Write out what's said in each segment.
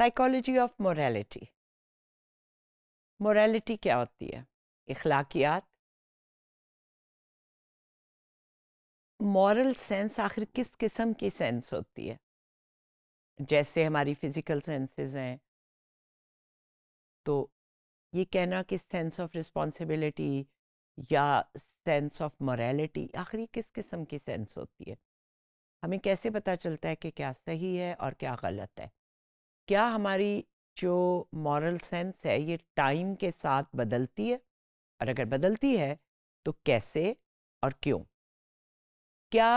psychology of morality morality क्या होती है इखलाकियात मॉरल सेंस आखिर किस किस्म की सेंस होती है जैसे हमारी फिजिकल सेंसेस हैं तो ये कहना कि सेंस ऑफ रिस्पॉन्सिबिलिटी या सेंस ऑफ मोरालिटी आखिर किस किस्म की सेंस होती है हमें कैसे पता चलता है कि क्या सही है और क्या गलत है क्या हमारी जो मॉरल सेंस है ये टाइम के साथ बदलती है और अगर बदलती है तो कैसे और क्यों क्या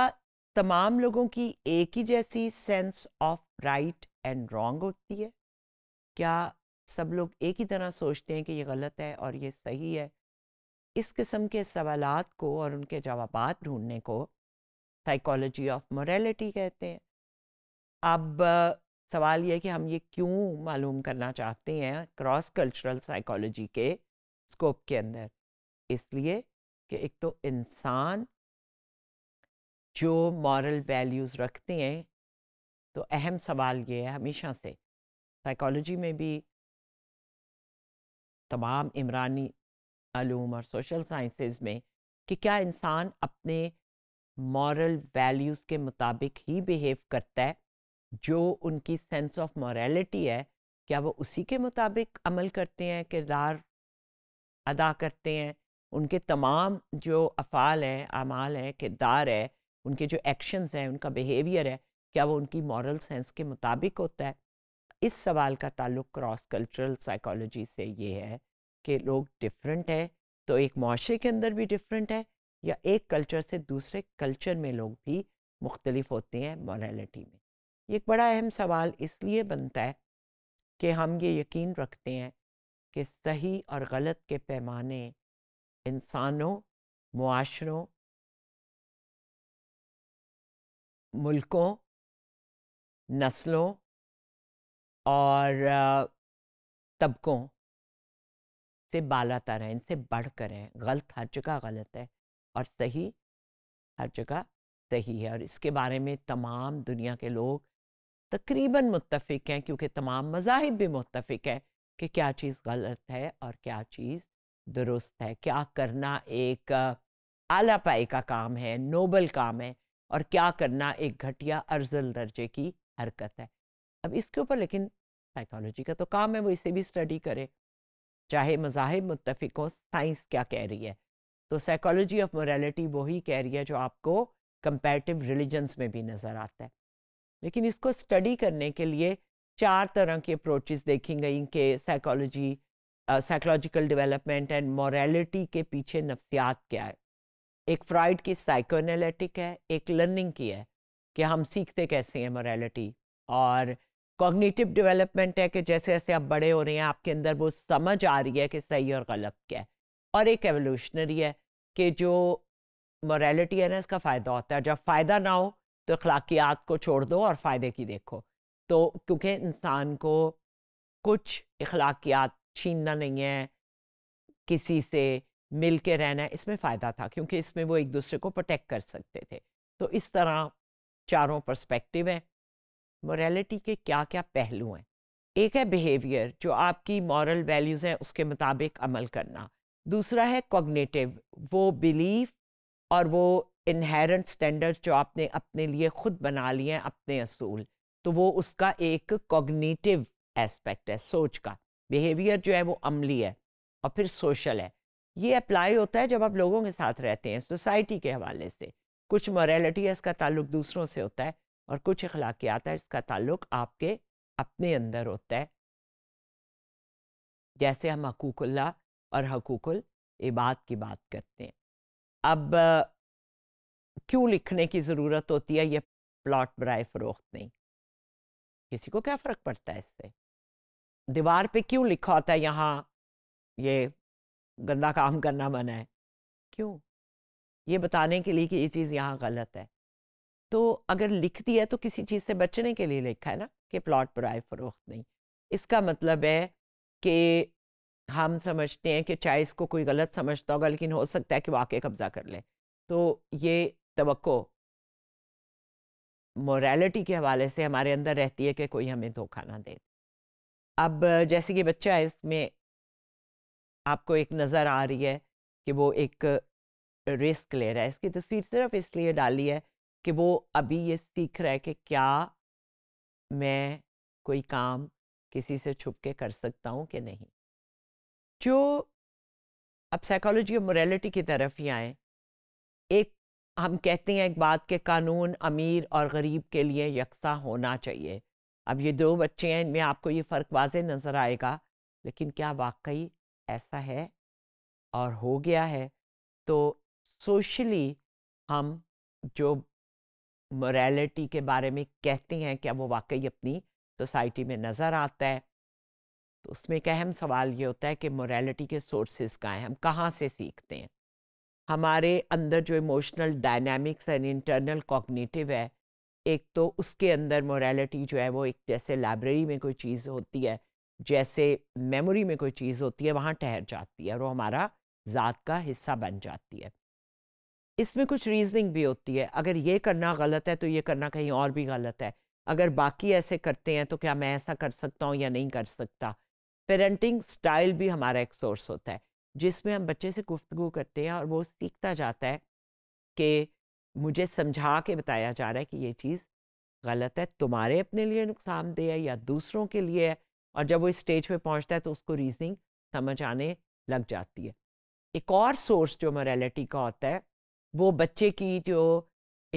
तमाम लोगों की एक ही जैसी sense of right and wrong होती है क्या सब लोग एक ही तरह सोचते हैं कि ये गलत है और ये सही है इस किस्म के सवाल को और उनके जवाब ढूंढने को साइकोलॉजी ऑफ मोरलिटी कहते हैं अब सवाल ये है कि हम ये क्यों मालूम करना चाहते हैं क्रॉस कल्चरल साइकोलॉजी के स्कोप के अंदर इसलिए कि एक तो इंसान जो मॉरल वैल्यूज़ रखते हैं तो अहम सवाल ये है हमेशा से साइकोलॉजी में भी तमाम इमरानी आलूम और सोशल साइंसेस में कि क्या इंसान अपने मॉरल वैल्यूज़ के मुताबिक ही बिहेव करता है जो उनकी सेंस ऑफ मॉरेलिटी है क्या वो उसी के मुताबिक अमल करते हैं किरदार अदा करते हैं उनके तमाम जो अफ़ाल हैं अमाल हैं किरदार है उनके जो एक्शंस हैं उनका बिहेवियर है क्या वो उनकी मॉरल सेंस के मुताबिक होता है इस सवाल का ताल्लुक क्रॉस कल्चरल साइकोलॉजी से ये है कि लोग डिफरेंट हैं तो एक माशरे के अंदर भी डिफरेंट है या एक कल्चर से दूसरे कल्चर में लोग भी मुख्तलिफ होते हैं मॉरेलिटी में एक बड़ा अहम सवाल इसलिए बनता है कि हम ये यकीन रखते हैं कि सही और गलत के पैमाने इंसानों मुआशरों मुल्कों नस्लों और तबकों से बालाता रहें इनसे बढ़ कर है गलत हर जगह गलत है और सही हर जगह सही है और इसके बारे में तमाम दुनिया के लोग तकरीबन मुतफिक हैं क्योंकि तमाम मजाहब भी मुतफिक हैं कि क्या चीज़ गलत है और क्या चीज़ दुरुस्त है क्या करना एक आला पाई का काम है नोबल काम है और क्या करना एक घटिया अर्जल दर्जे की हरकत है अब इसके ऊपर लेकिन साइकोलॉजी का तो काम है वो इसे भी स्टडी करे चाहे मजाहब मुतफिक हो साइंस क्या कह रही है तो साइकोलॉजी ऑफ मोरालिटी वही कह रही है जो आपको कंपेरेटिव रिलीजन्स में भी नज़र आता है लेकिन इसको स्टडी करने के लिए चार तरह की अप्रोचेस देखी गई कि psychology psychological development and morality के पीछे नफ्सियात क्या है एक फ्राइड की साइको है एक लर्निंग की है कि हम सीखते कैसे हैं मॉरेलिटी और कॉग्निटिव डेवलपमेंट है कि जैसे जैसे आप बड़े हो रहे हैं आपके अंदर वो समझ आ रही है कि सही और गलत क्या है और एक एवोल्यूशनरी है कि जो मॉरेलिटी है ना इसका फ़ायदा होता है जब फ़ायदा ना हो तो अखलाकियात को छोड़ दो और फ़ायदे की देखो तो क्योंकि इंसान को कुछ अखलाकियात छीनना नहीं है किसी से मिल के रहना इसमें फ़ायदा था क्योंकि इसमें वो एक दूसरे को प्रोटेक्ट कर सकते थे तो इस तरह चारों पर्सपेक्टिव हैं मोरेलिटी के क्या क्या पहलू हैं एक है बिहेवियर जो आपकी मॉरल वैल्यूज़ हैं उसके मुताबिक अमल करना दूसरा है कॉग्नेटिव वो बिलीफ और वो इनहेरेंट स्टैंडर्ड जो आपने अपने लिए खुद बना लिए हैं अपने असूल तो वो उसका एक कॉग्निटिव एस्पेक्ट है सोच का बिहेवियर जो है वो अमली है और फिर सोशल है ये अप्लाई होता है जब आप लोगों के साथ रहते हैं सोसाइटी के हवाले से कुछ मॉरेलिटी है इसका ताल्लुक दूसरों से होता है और कुछ अखलाकियात है इसका ताल्लुक आपके अपने अंदर होता है जैसे हम हकूकुल्ला और हकूकुल इबाद की बात करते हैं अब क्यों लिखने की ज़रूरत होती है ये प्लॉट बरए फरोख्त नहीं किसी को क्या फ़र्क पड़ता है इससे दीवार पे क्यों लिखा होता है यहाँ ये गंदा काम करना मना है क्यों ये बताने के लिए कि ये चीज़ यहाँ गलत है तो अगर लिख दिया तो किसी चीज़ से बचने के लिए लिखा है ना कि प्लॉट बरए फरोख्त नहीं इसका मतलब है कि हम समझते हैं कि चाहे इसको कोई गलत समझता होगा लेकिन हो सकता है कि वाकई कब्ज़ा कर ले तो ये तो मोरालिटी के हवाले से हमारे अंदर रहती है कि कोई हमें धोखा ना दे अब जैसे कि बच्चा है इसमें आपको एक नज़र आ रही है कि वो एक रिस्क ले रहा है इसकी तस्वीर सिर्फ इसलिए डाली है कि वो अभी ये सीख रहा है कि क्या मैं कोई काम किसी से छुप के कर सकता हूँ कि नहीं जो अब साइकोलॉजी और मोरालिटी की तरफ ही आए एक हम कहते हैं एक बात के कानून अमीर और गरीब के लिए यकसा होना चाहिए अब ये दो बच्चे हैं इनमें आपको ये फ़र्क वाज नज़र आएगा लेकिन क्या वाकई ऐसा है और हो गया है तो सोशली हम जो मोरालिटी के बारे में कहते हैं क्या वो वाकई अपनी सोसाइटी में नज़र आता है तो उसमें एक अहम सवाल ये होता है कि मोरालिटी के सोर्सेज कहाँ हैं हम कहाँ से सीखते हैं हमारे अंदर जो emotional dynamics and internal cognitive है एक तो उसके अंदर मोरालिटी जो है वो एक जैसे लाइब्रेरी में कोई चीज़ होती है जैसे मेमोरी में कोई चीज़ होती है वहाँ ठहर जाती है और वो हमारा ज़ात का हिस्सा बन जाती है इसमें कुछ रीजनिंग भी होती है अगर ये करना गलत है तो ये करना कहीं और भी गलत है अगर बाकी ऐसे करते हैं तो क्या मैं ऐसा कर सकता हूँ या नहीं कर सकता पेरेंटिंग स्टाइल भी हमारा एक सोर्स होता है जिसमें हम बच्चे से गुफ्तु करते हैं और वो सीखता जाता है कि मुझे समझा के बताया जा रहा है कि ये चीज़ गलत है तुम्हारे अपने लिए नुकसानदेह है या दूसरों के लिए है और जब वो इस स्टेज पे पहुंचता है तो उसको रीजनिंग समझ आने लग जाती है एक और सोर्स जो मोरेलिटी का होता है वो बच्चे की जो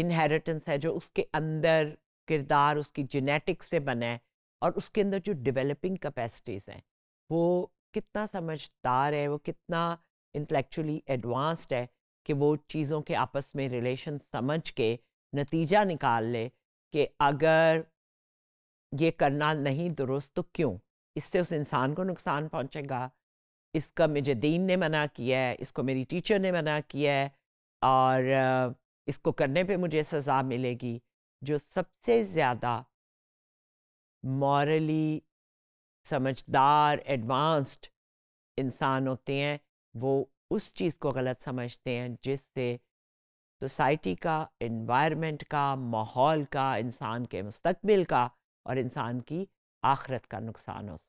इनहेरिटेंस है जो उसके अंदर किरदार उसकी जेनेटिक्स से बना है और उसके अंदर जो डेवलपिंग कैपेसिटीज़ हैं वो कितना समझदार है वो कितना इंटेलेक्चुअली एडवांस्ड है कि वो चीज़ों के आपस में रिलेशन समझ के नतीजा निकाल ले कि अगर ये करना नहीं दुरुस्त तो क्यों इससे उस इंसान को नुकसान पहुंचेगा इसका मुझे दीन ने मना किया है इसको मेरी टीचर ने मना किया है और इसको करने पे मुझे सज़ा मिलेगी जो सबसे ज़्यादा मॉरली समझदार एडवांस्ड इंसान होते हैं वो उस चीज़ को गलत समझते हैं जिससे सोसाइटी का इन्वायरमेंट का माहौल का इंसान के मुस्तबिल का और इंसान की आखरत का नुकसान हो